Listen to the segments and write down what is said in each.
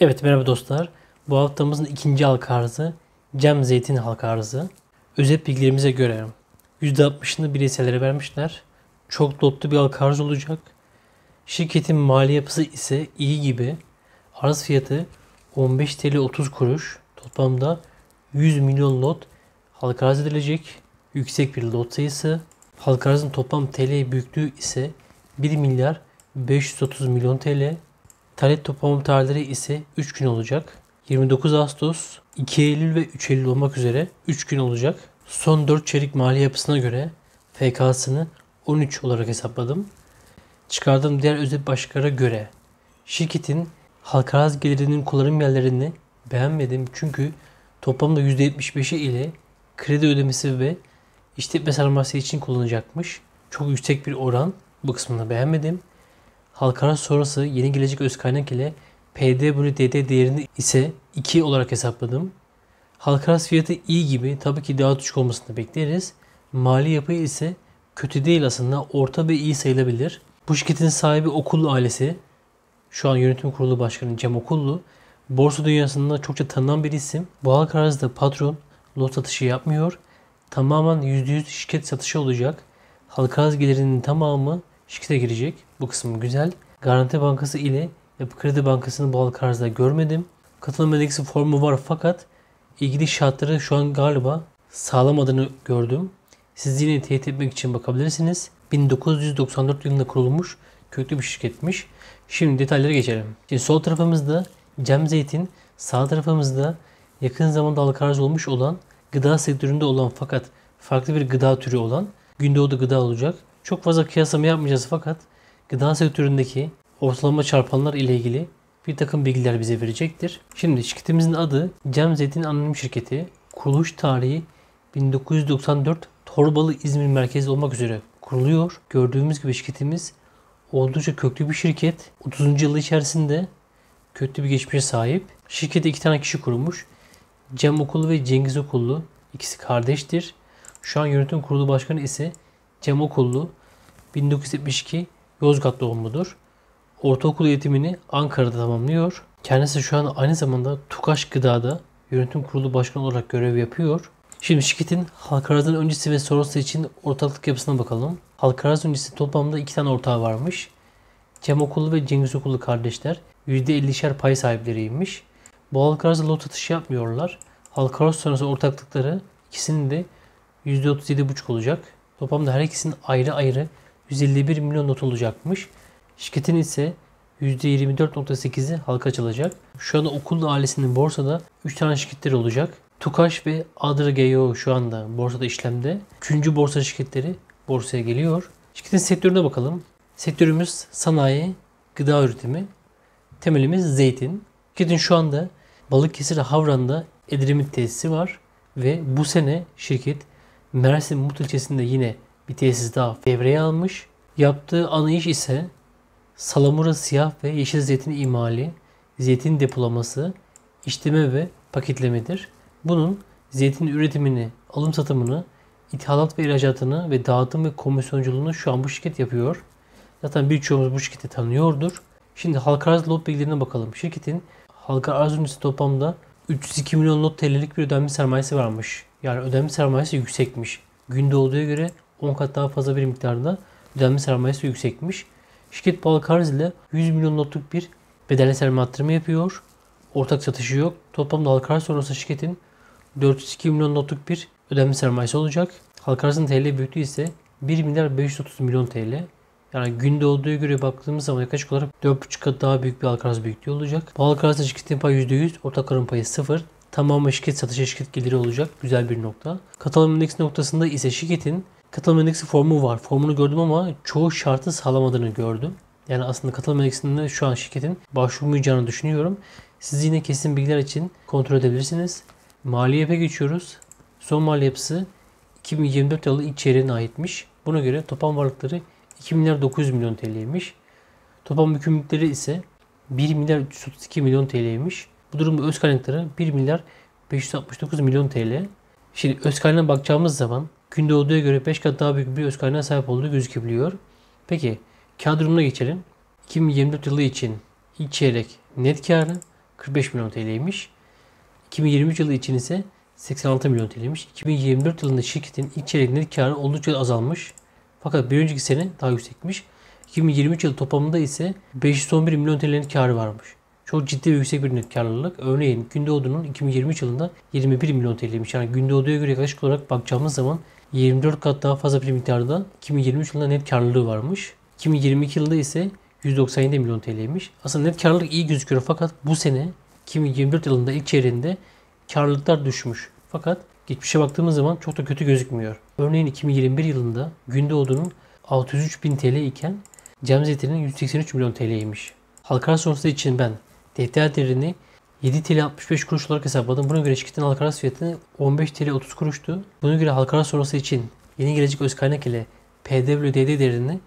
Evet merhaba dostlar. Bu haftamızın ikinci halka arzı cam zeytin halka arzı. Özet bilgilerimize göre %60'ını bireysellere vermişler. Çok lotlu bir halka arz olacak. Şirketin mali yapısı ise iyi gibi. Arz fiyatı 15 TL 30 kuruş. Toplamda 100 milyon lot halka arz edilecek. Yüksek bir lot sayısı. Halka arzın toplam TL büyüklüğü ise 1 milyar 530 milyon TL. Talep toplama tarihleri ise 3 gün olacak. 29 Ağustos, 2 Eylül ve 3 Eylül olmak üzere 3 gün olacak. Son 4 çeyrek mali yapısına göre FK'sını 13 olarak hesapladım. Çıkardığım diğer özet başlıklara göre şirketin halka arz gelirinin kullanım yerlerini beğenmedim çünkü toplamda %75'i ile kredi ödemesi ve işletme sarması için kullanacakmış. Çok yüksek bir oran bu kısmını beğenmedim halka arz sonrası yeni gelecek öz kaynak ile PD bölü DD değerini ise 2 olarak hesapladım. Halka fiyatı iyi gibi tabii ki daha düşük olmasını bekleriz. Mali yapı ise kötü değil aslında orta ve iyi sayılabilir. Bu şirketin sahibi Okullu ailesi, şu an yönetim kurulu başkanı Cem Okullu, borsa dünyasında çokça tanınan bir isim. Bu halka arzda patron lot satışı yapmıyor. Tamamen %100 şirket satışı olacak. Halkaraz gelirinin tamamı şirkete girecek. Bu kısmı güzel. Garanti Bankası ile Yapı Kredi Bankası'nı bağlı halka görmedim. Katılım endeksi formu var fakat ilgili şartları şu an galiba sağlamadığını gördüm. Siz yine teyit etmek için bakabilirsiniz. 1994 yılında kurulmuş köklü bir şirketmiş. Şimdi detaylara geçelim. Şimdi sol tarafımızda Cem Zeytin, sağ tarafımızda yakın zamanda halka olmuş olan gıda sektöründe olan fakat farklı bir gıda türü olan Gündoğdu Gıda olacak. Çok fazla kıyaslama yapmayacağız fakat gıda sektöründeki ortalama çarpanlar ile ilgili bir takım bilgiler bize verecektir. Şimdi şirketimizin adı Cem Zeytin Anonim Şirketi. Kuruluş tarihi 1994 Torbalı İzmir merkezi olmak üzere kuruluyor. Gördüğümüz gibi şirketimiz oldukça köklü bir şirket. 30. yılı içerisinde köklü bir geçmişe sahip. Şirkette iki tane kişi kurmuş. Cem Okullu ve Cengiz Okullu ikisi kardeştir. Şu an yönetim kurulu başkanı ise Cem Okullu. 1972 Yozgat doğumludur. Ortaokul eğitimini Ankara'da tamamlıyor. Kendisi şu an aynı zamanda Tukaş Gıda'da yönetim kurulu başkanı olarak görev yapıyor. Şimdi şirketin Halkaraz'ın öncesi ve sonrası için ortaklık yapısına bakalım. Halkaraz öncesi toplamda iki tane ortağı varmış. Cem Okulu ve Cengiz Okulu kardeşler %50'şer pay sahipleriymiş. Bu halka arzda lot atışı yapmıyorlar. Halkaraz sonrası ortaklıkları ikisinin de %37,5 olacak. Toplamda her ikisinin ayrı ayrı 151 milyon not olacakmış. Şirketin ise %24.8'i halka açılacak. Şu anda Okul ailesinin borsada 3 tane şirketleri olacak. Tukaş ve Adra GEO şu anda borsada işlemde. Üçüncü borsa şirketleri borsaya geliyor. Şirketin sektörüne bakalım. Sektörümüz sanayi, gıda üretimi. Temelimiz zeytin. Şirketin şu anda Balıkesir Havran'da Edremit tesisi var. Ve bu sene şirket Mersin Mut ilçesinde yine bir tesis daha devreye almış. Yaptığı ana iş ise salamura siyah ve yeşil zeytin imali, zeytin depolaması, işleme ve paketlemedir. Bunun zeytin üretimini, alım satımını, ithalat ve ihracatını ve dağıtım ve komisyonculuğunu şu an bu şirket yapıyor. Zaten birçoğumuz bu şirketi tanıyordur. Şimdi halka arz lot bilgilerine bakalım. Şirketin halka arz ünitesi toplamda 302 milyon lot TL'lik bir ödenme sermayesi varmış. Yani ödenme sermayesi yüksekmiş. Günde olduğu göre 10 kat daha fazla bir miktarda düzenli sermayesi yüksekmiş. Şirket Balkarz ile 100 milyon notluk bir bedelli sermaye arttırma yapıyor. Ortak satışı yok. Toplamda Halkarz sonrası şirketin 402 milyon notluk bir ödeme sermayesi olacak. Halkarz'ın TL büyüklüğü ise 1 milyar 530 milyon TL. Yani günde olduğu göre baktığımız zaman yaklaşık olarak 4,5 kat daha büyük bir Alkaraz büyüklüğü olacak. Bu Alkaraz'da şirketin payı %100, ortakların payı 0. Tamamen şirket satışı şirket geliri olacak. Güzel bir nokta. Katılım endeksi noktasında ise şirketin katılım endeksi formu var. Formunu gördüm ama çoğu şartı sağlamadığını gördüm. Yani aslında katılım endeksinde şu an şirketin başvurmayacağını düşünüyorum. Siz yine kesin bilgiler için kontrol edebilirsiniz. Mali yapıya geçiyoruz. Son mali yapısı 2024 yılı ilk çeyreğine aitmiş. Buna göre toplam varlıkları 2 milyar 900 milyon TL'ymiş. Toplam yükümlülükleri ise 1 milyar 332 milyon TL'ymiş. Bu durumda öz kaynakları 1 milyar 569 milyon TL. Şimdi öz kaynağa bakacağımız zaman günde olduğu göre 5 kat daha büyük bir öz kaynağa sahip olduğu gözükebiliyor. Peki kar durumuna geçelim. 2024 yılı için ilk çeyrek net karı 45 milyon TL'ymiş. 2023 yılı için ise 86 milyon TL'ymiş. 2024 yılında şirketin ilk çeyrek net karı oldukça azalmış. Fakat bir önceki sene daha yüksekmiş. 2023 yılı toplamında ise 511 milyon TL'nin karı varmış. Çok ciddi ve yüksek bir net karlılık. Örneğin Gündoğdu'nun 2023 yılında 21 milyon TL'ymiş. Yani Gündoğdu'ya göre yaklaşık olarak bakacağımız zaman 24 kat daha fazla bir miktarda 2023 yılında net karlılığı varmış. 2022 yılında ise 197 milyon TL'ymiş. Aslında net karlılık iyi gözüküyor fakat bu sene 2024 yılında ilk çeyreğinde karlılıklar düşmüş. Fakat geçmişe baktığımız zaman çok da kötü gözükmüyor. Örneğin 2021 yılında Gündoğdu'nun 603 bin TL iken Cem Zeytin'in 183 milyon TL'ymiş. Halka sonrası için ben ETH değerini 7 TL 65 kuruş olarak hesapladım. Buna göre şirketin halka arası fiyatı 15 TL 30 kuruştu. Buna göre halka arası sonrası için yeni gelecek öz kaynak ile PWDD değerini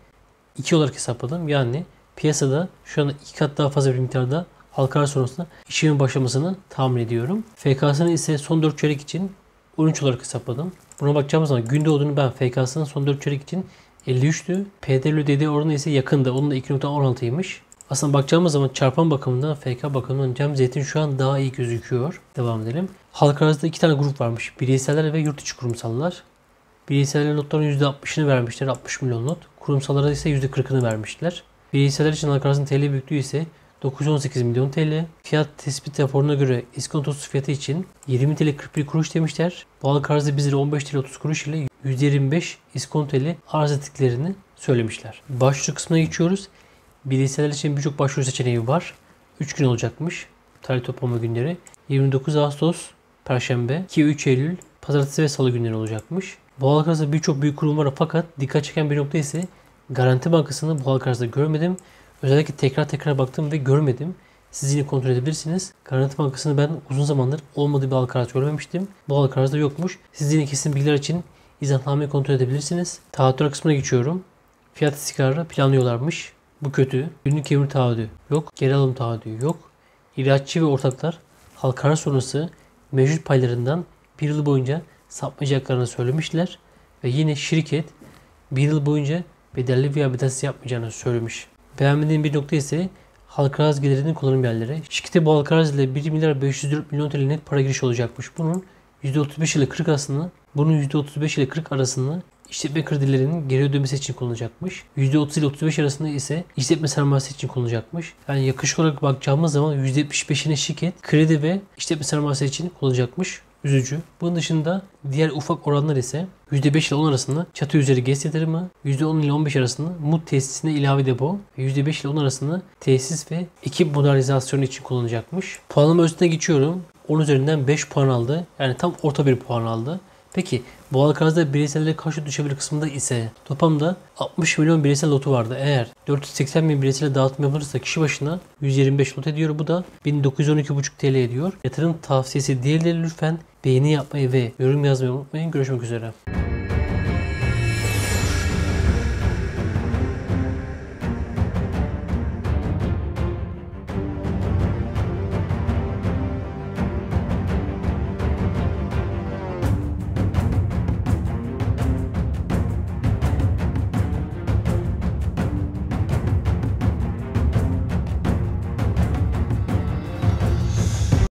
2 olarak hesapladım. Yani piyasada şu anda 2 kat daha fazla bir miktarda halka arası sonrasında işimin başlamasını tahmin ediyorum. FK'sını ise son 4 çeyrek için 13 olarak hesapladım. Buna bakacağımız zaman günde olduğunu ben FK'sının son 4 çeyrek için 53'tü. PWDD oranı ise yakında. Onun da 2.16'ymış. Aslında bakacağımız zaman çarpan bakımından FK bakımından cam zeytin şu an daha iyi gözüküyor. Devam edelim. Halk arasında iki tane grup varmış. Bireyseller ve yurt içi kurumsallar. Bireyseller notların %60'ını vermişler 60 milyon not. Kurumsallara ise %40'ını vermişler. Bireyseller için halk arasında TL büyüklüğü ise 918 milyon TL. Fiyat tespit raporuna göre iskontosuz fiyatı için 20 TL 41 kuruş demişler. Bu halk arzı bizlere 15 TL 30 kuruş ile 125 iskonto iskonteli arz ettiklerini söylemişler. Başlık kısmına geçiyoruz. Bireyseler için birçok başvuru seçeneği var. 3 gün olacakmış tarih toplama günleri. 29 Ağustos, Perşembe, 2-3 Eylül, Pazartesi ve Salı günleri olacakmış. Bu halk arasında birçok büyük kurum var fakat dikkat çeken bir nokta ise Garanti Bankası'nı bu halk arasında görmedim. Özellikle tekrar tekrar baktım ve görmedim. Siz yine kontrol edebilirsiniz. Garanti Bankası'nı ben uzun zamandır olmadığı bir halka arası görmemiştim. Bu halka arası yokmuş. Siz yine kesin bilgiler için izahlamayı kontrol edebilirsiniz. Taahhütler kısmına geçiyorum. Fiyat istikrarı planlıyorlarmış. Bu kötü. Günlük emir taahhüdü yok. Geri alım taahhüdü yok. İlaççı ve ortaklar halkarar sonrası mevcut paylarından bir yıl boyunca satmayacaklarını söylemişler ve yine şirket bir yıl boyunca bedelli veya bedelsiz yapmayacağını söylemiş. Beğenmediğim bir nokta ise halka arz gelirinin kullanım yerleri. Şirkete bu halka arz ile 1 milyar 504 milyon TL net para girişi olacakmış. Bunun %35 ile 40 arasında bunun %35 ile 40 arasında işletme kredilerinin geri ödemesi için kullanacakmış. %30 ile 35 arasında ise işletme sermayesi için kullanacakmış. Yani yakışık olarak bakacağımız zaman %75'ini şirket kredi ve işletme sermayesi için kullanacakmış. Üzücü. Bunun dışında diğer ufak oranlar ise %5 ile 10 arasında çatı üzeri gez yatırımı, %10 ile 15 arasında mut tesisine ilave depo %5 ile 10 arasında tesis ve ekip modernizasyonu için kullanacakmış. Puanlama üstüne geçiyorum. 10 üzerinden 5 puan aldı. Yani tam orta bir puan aldı. Peki bu Boğalkaz'da bireysellere karşı düşebilir kısmında ise toplamda 60 milyon bireysel lotu vardı. Eğer 480 bin bireysel dağıtım yapılırsa kişi başına 125 lot ediyor. Bu da 1912,5 TL ediyor. Yatırım tavsiyesi değildir lütfen beğeni yapmayı ve yorum yazmayı unutmayın. Görüşmek üzere.